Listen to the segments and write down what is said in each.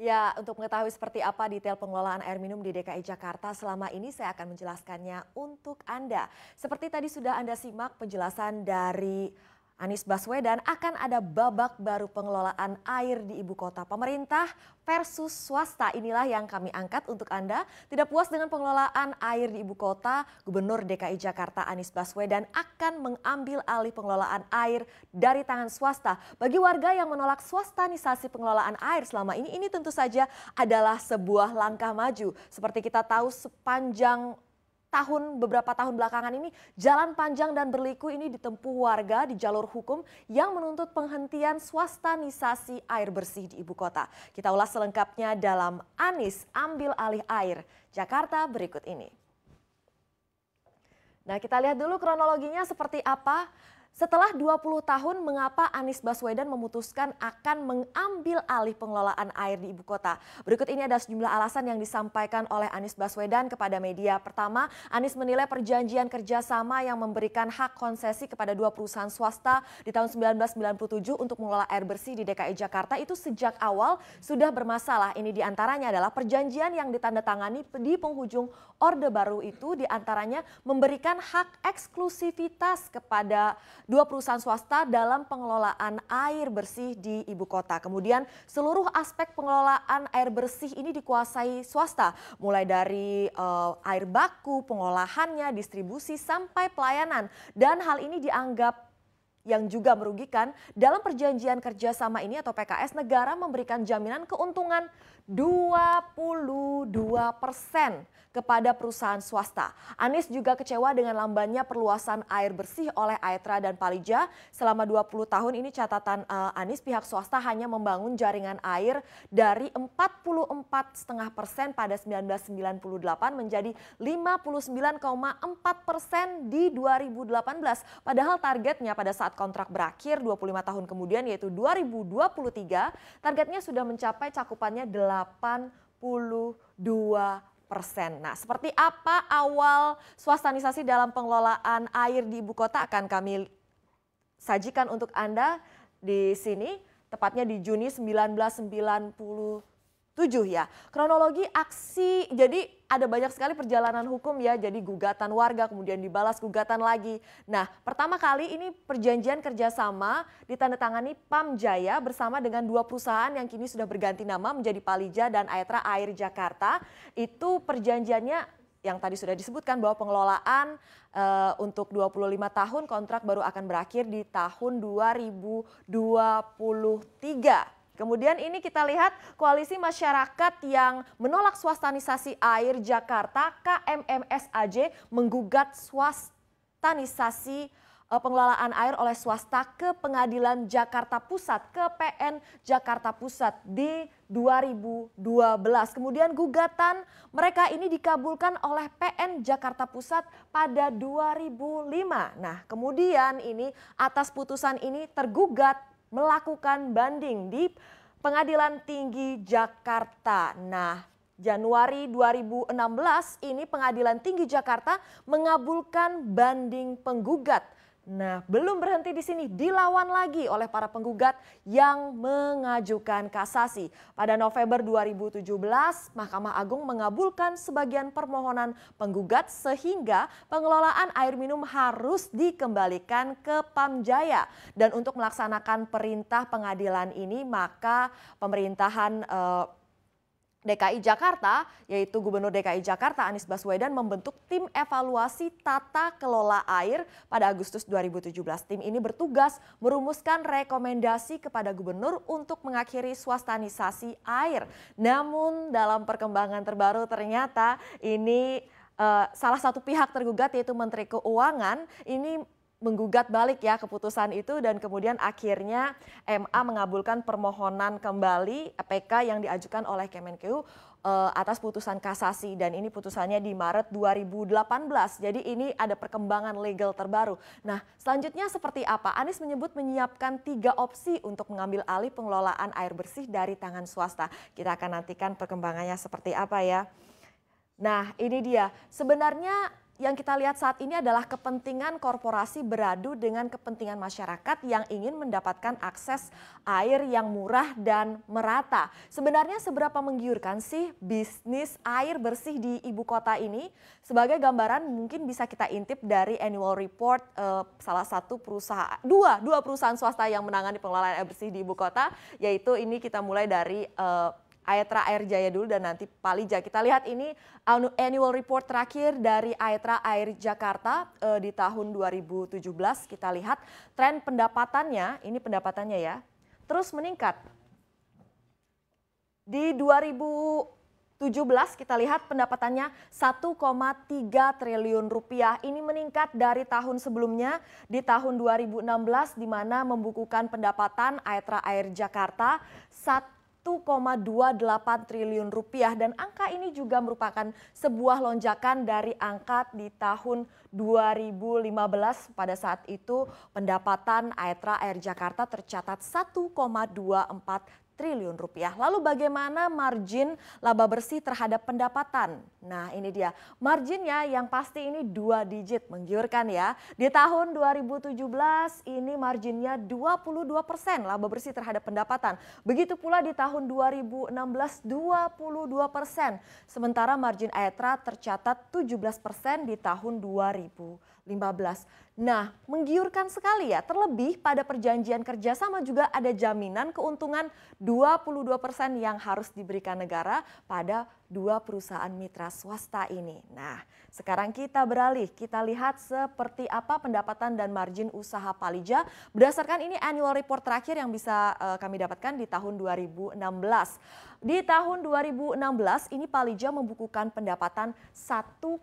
Ya, untuk mengetahui seperti apa detail pengelolaan air minum di DKI Jakarta selama ini saya akan menjelaskannya untuk Anda. Seperti tadi sudah Anda simak penjelasan dari Anies Baswedan akan ada babak baru pengelolaan air di ibu kota pemerintah versus swasta. Inilah yang kami angkat untuk Anda. Tidak puas dengan pengelolaan air di ibu kota, Gubernur DKI Jakarta Anies Baswedan akan mengambil alih pengelolaan air dari tangan swasta. Bagi warga yang menolak swastanisasi pengelolaan air selama ini, ini tentu saja adalah sebuah langkah maju. Seperti kita tahu sepanjang tahun beberapa tahun belakangan ini jalan panjang dan berliku ini ditempuh warga di jalur hukum yang menuntut penghentian swastanisasi air bersih di ibu kota. Kita ulas selengkapnya dalam Anis Ambil Alih Air Jakarta berikut ini. Nah, kita lihat dulu kronologinya seperti apa. Setelah 20 tahun, mengapa Anies Baswedan memutuskan akan mengambil alih pengelolaan air di ibu kota? Berikut ini ada sejumlah alasan yang disampaikan oleh Anies Baswedan kepada media. Pertama, Anies menilai perjanjian kerjasama yang memberikan hak konsesi kepada dua perusahaan swasta di tahun 1997 untuk mengelola air bersih di DKI Jakarta itu sejak awal sudah bermasalah. Ini diantaranya adalah perjanjian yang ditandatangani di penghujung Orde Baru itu diantaranya memberikan hak eksklusivitas kepada dua perusahaan swasta dalam pengelolaan air bersih di ibu kota. Kemudian seluruh aspek pengelolaan air bersih ini dikuasai swasta, mulai dari uh, air baku, pengolahannya, distribusi sampai pelayanan dan hal ini dianggap yang juga merugikan, dalam perjanjian kerjasama ini atau PKS negara memberikan jaminan keuntungan 22 persen kepada perusahaan swasta. Anies juga kecewa dengan lambannya perluasan air bersih oleh Aetra dan Palija. Selama 20 tahun ini catatan uh, Anies pihak swasta hanya membangun jaringan air dari 44,5 persen pada 1998 menjadi 59,4 persen di 2018. Padahal targetnya pada saat saat kontrak berakhir 25 tahun kemudian yaitu 2023 targetnya sudah mencapai cakupannya 82 persen. Nah, seperti apa awal swastanisasi dalam pengelolaan air di ibu kota akan kami sajikan untuk Anda di sini, tepatnya di Juni tujuh ya. Kronologi aksi, jadi ada banyak sekali perjalanan hukum ya, jadi gugatan warga kemudian dibalas gugatan lagi. Nah, pertama kali ini perjanjian kerjasama ditandatangani PAM Jaya bersama dengan dua perusahaan yang kini sudah berganti nama menjadi Palija dan Aetra Air Jakarta. Itu perjanjiannya yang tadi sudah disebutkan bahwa pengelolaan e, untuk 25 tahun kontrak baru akan berakhir di tahun 2023. Kemudian ini kita lihat koalisi masyarakat yang menolak swastanisasi air Jakarta KMMSAJ menggugat swastanisasi eh, pengelolaan air oleh swasta ke Pengadilan Jakarta Pusat ke PN Jakarta Pusat di 2012. Kemudian gugatan mereka ini dikabulkan oleh PN Jakarta Pusat pada 2005. Nah, kemudian ini atas putusan ini tergugat melakukan banding di Pengadilan Tinggi Jakarta. Nah, Januari 2016 ini Pengadilan Tinggi Jakarta mengabulkan banding penggugat Nah, belum berhenti di sini, dilawan lagi oleh para penggugat yang mengajukan kasasi. Pada November 2017, Mahkamah Agung mengabulkan sebagian permohonan penggugat sehingga pengelolaan air minum harus dikembalikan ke Pamjaya. Dan untuk melaksanakan perintah pengadilan ini, maka pemerintahan eh, DKI Jakarta, yaitu Gubernur DKI Jakarta Anies Baswedan membentuk tim evaluasi tata kelola air pada Agustus 2017. Tim ini bertugas merumuskan rekomendasi kepada gubernur untuk mengakhiri swastanisasi air. Namun dalam perkembangan terbaru ternyata ini eh, salah satu pihak tergugat yaitu Menteri Keuangan ini menggugat balik ya keputusan itu dan kemudian akhirnya MA mengabulkan permohonan kembali e PK yang diajukan oleh Kemenkeu eh, atas putusan kasasi dan ini putusannya di Maret 2018. Jadi ini ada perkembangan legal terbaru. Nah, selanjutnya seperti apa? Anies menyebut menyiapkan tiga opsi untuk mengambil alih pengelolaan air bersih dari tangan swasta. Kita akan nantikan perkembangannya seperti apa ya. Nah, ini dia. Sebenarnya yang kita lihat saat ini adalah kepentingan korporasi beradu dengan kepentingan masyarakat yang ingin mendapatkan akses air yang murah dan merata. Sebenarnya seberapa menggiurkan sih bisnis air bersih di ibu kota ini? Sebagai gambaran mungkin bisa kita intip dari annual report eh, salah satu perusahaan dua dua perusahaan swasta yang menangani pengelolaan air bersih di ibu kota yaitu ini kita mulai dari eh, Aetra Air Jaya dulu dan nanti Palija. Kita lihat ini anu, annual report terakhir dari Aetra Air Jakarta uh, di tahun 2017. Kita lihat tren pendapatannya, ini pendapatannya ya, terus meningkat. Di 2000 17 kita lihat pendapatannya 1,3 triliun rupiah. Ini meningkat dari tahun sebelumnya di tahun 2016 di mana membukukan pendapatan Aetra Air Jakarta 1 1,28 triliun rupiah dan angka ini juga merupakan sebuah lonjakan dari angka di tahun 2015 pada saat itu pendapatan Aetra Air Jakarta tercatat 1,24 triliun rupiah. Lalu bagaimana margin laba bersih terhadap pendapatan? Nah ini dia, marginnya yang pasti ini dua digit menggiurkan ya. Di tahun 2017 ini marginnya 22 persen laba bersih terhadap pendapatan. Begitu pula di tahun 2016 22 persen. Sementara margin Aetra tercatat 17 persen di tahun 2015. Nah menggiurkan sekali ya, terlebih pada perjanjian kerjasama juga ada jaminan keuntungan 22 persen yang harus diberikan negara pada dua perusahaan mitra swasta ini. Nah, sekarang kita beralih, kita lihat seperti apa pendapatan dan margin usaha Palija berdasarkan ini annual report terakhir yang bisa uh, kami dapatkan di tahun 2016. Di tahun 2016 ini Palija membukukan pendapatan 1,17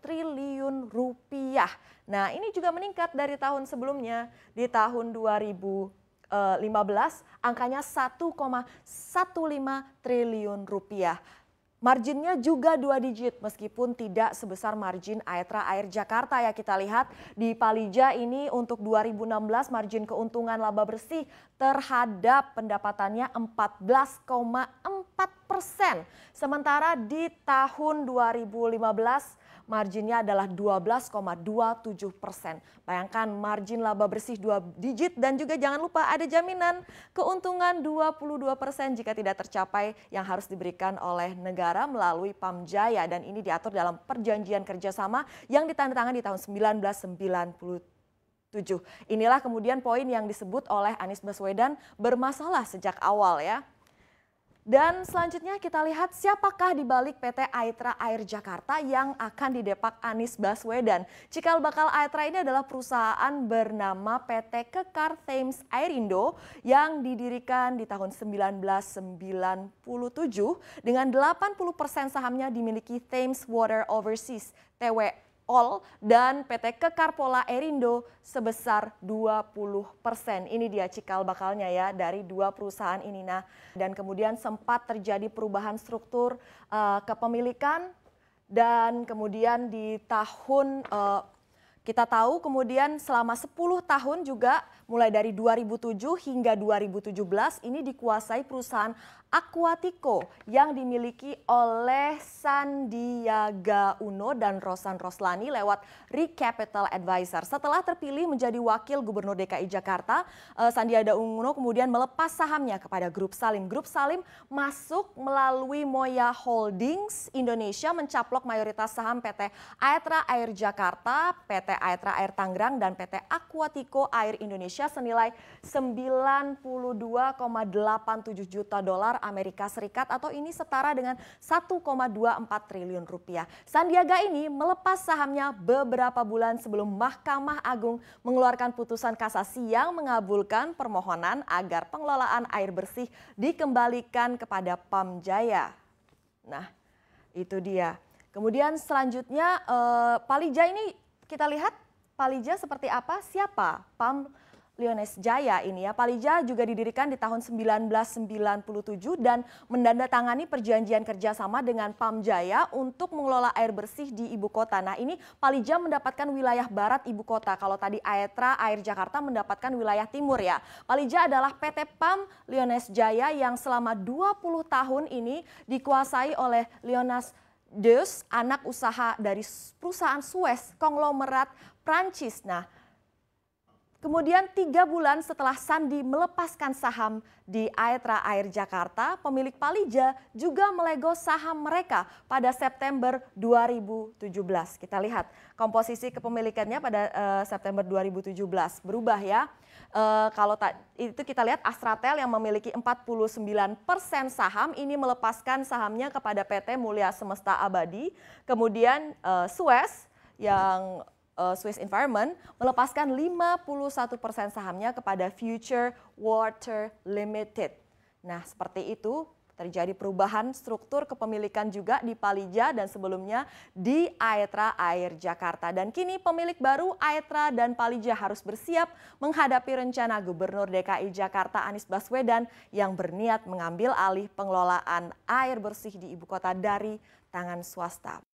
triliun rupiah. Nah, ini juga meningkat dari tahun sebelumnya di tahun 2000 2015 eh, angkanya 1,15 triliun rupiah. Marginnya juga dua digit meskipun tidak sebesar margin Aetra Air Jakarta ya kita lihat di Palija ini untuk 2016 margin keuntungan laba bersih terhadap pendapatannya 14,4 persen. Sementara di tahun 2015 marginnya adalah 12,27 persen. Bayangkan margin laba bersih dua digit dan juga jangan lupa ada jaminan keuntungan 22 persen jika tidak tercapai yang harus diberikan oleh negara melalui Pamjaya dan ini diatur dalam perjanjian kerjasama yang ditandatangani di tahun 1993. Inilah kemudian poin yang disebut oleh Anies Baswedan bermasalah sejak awal ya. Dan selanjutnya kita lihat siapakah di balik PT Aitra Air Jakarta yang akan didepak Anies Baswedan. Cikal bakal Aitra ini adalah perusahaan bernama PT Kekar Thames Airindo yang didirikan di tahun 1997 dengan 80% sahamnya dimiliki Thames Water Overseas (TWO). All dan PT Kekar Pola Erindo sebesar 20 persen. Ini dia cikal bakalnya ya dari dua perusahaan ini. Nah, dan kemudian sempat terjadi perubahan struktur uh, kepemilikan dan kemudian di tahun uh, kita tahu kemudian selama 10 tahun juga mulai dari 2007 hingga 2017 ini dikuasai perusahaan Aquatico yang dimiliki oleh Sandiaga Uno dan Rosan Roslani lewat Recapital Advisor. Setelah terpilih menjadi wakil gubernur DKI Jakarta, eh, Sandiaga Uno kemudian melepas sahamnya kepada Grup Salim. Grup Salim masuk melalui Moya Holdings Indonesia mencaplok mayoritas saham PT Aetra Air Jakarta, PT Aetra Air Tangerang, dan PT Aquatico Air Indonesia senilai 92,87 juta dolar Amerika Serikat atau ini setara dengan 1,24 triliun rupiah. Sandiaga ini melepas sahamnya beberapa bulan sebelum Mahkamah Agung mengeluarkan putusan kasasi yang mengabulkan permohonan agar pengelolaan air bersih dikembalikan kepada Pam Jaya. Nah, itu dia. Kemudian selanjutnya eh, Palija ini kita lihat Palija seperti apa? Siapa? Pam Leones Jaya ini ya. Palija juga didirikan di tahun 1997 dan mendandatangani perjanjian kerjasama dengan PAM Jaya untuk mengelola air bersih di ibu kota. Nah ini Palija mendapatkan wilayah barat ibu kota. Kalau tadi Aetra Air Jakarta mendapatkan wilayah timur ya. Palija adalah PT PAM Leones Jaya yang selama 20 tahun ini dikuasai oleh Leonas Deus, anak usaha dari perusahaan Suez, konglomerat Prancis. Nah, Kemudian tiga bulan setelah Sandi melepaskan saham di Aetra Air Jakarta, pemilik Palija juga melego saham mereka pada September 2017. Kita lihat komposisi kepemilikannya pada uh, September 2017 berubah ya. Uh, kalau tak, itu kita lihat Astratel yang memiliki 49 persen saham ini melepaskan sahamnya kepada PT Mulia Semesta Abadi. Kemudian uh, Suez yang Eh, Swiss Environment melepaskan 51% sahamnya kepada Future Water Limited. Nah, seperti itu terjadi perubahan struktur kepemilikan juga di Palija dan sebelumnya di Aetra Air Jakarta. Dan kini pemilik baru Aetra dan Palija harus bersiap menghadapi rencana Gubernur DKI Jakarta Anies Baswedan yang berniat mengambil alih pengelolaan air bersih di ibu kota dari tangan swasta.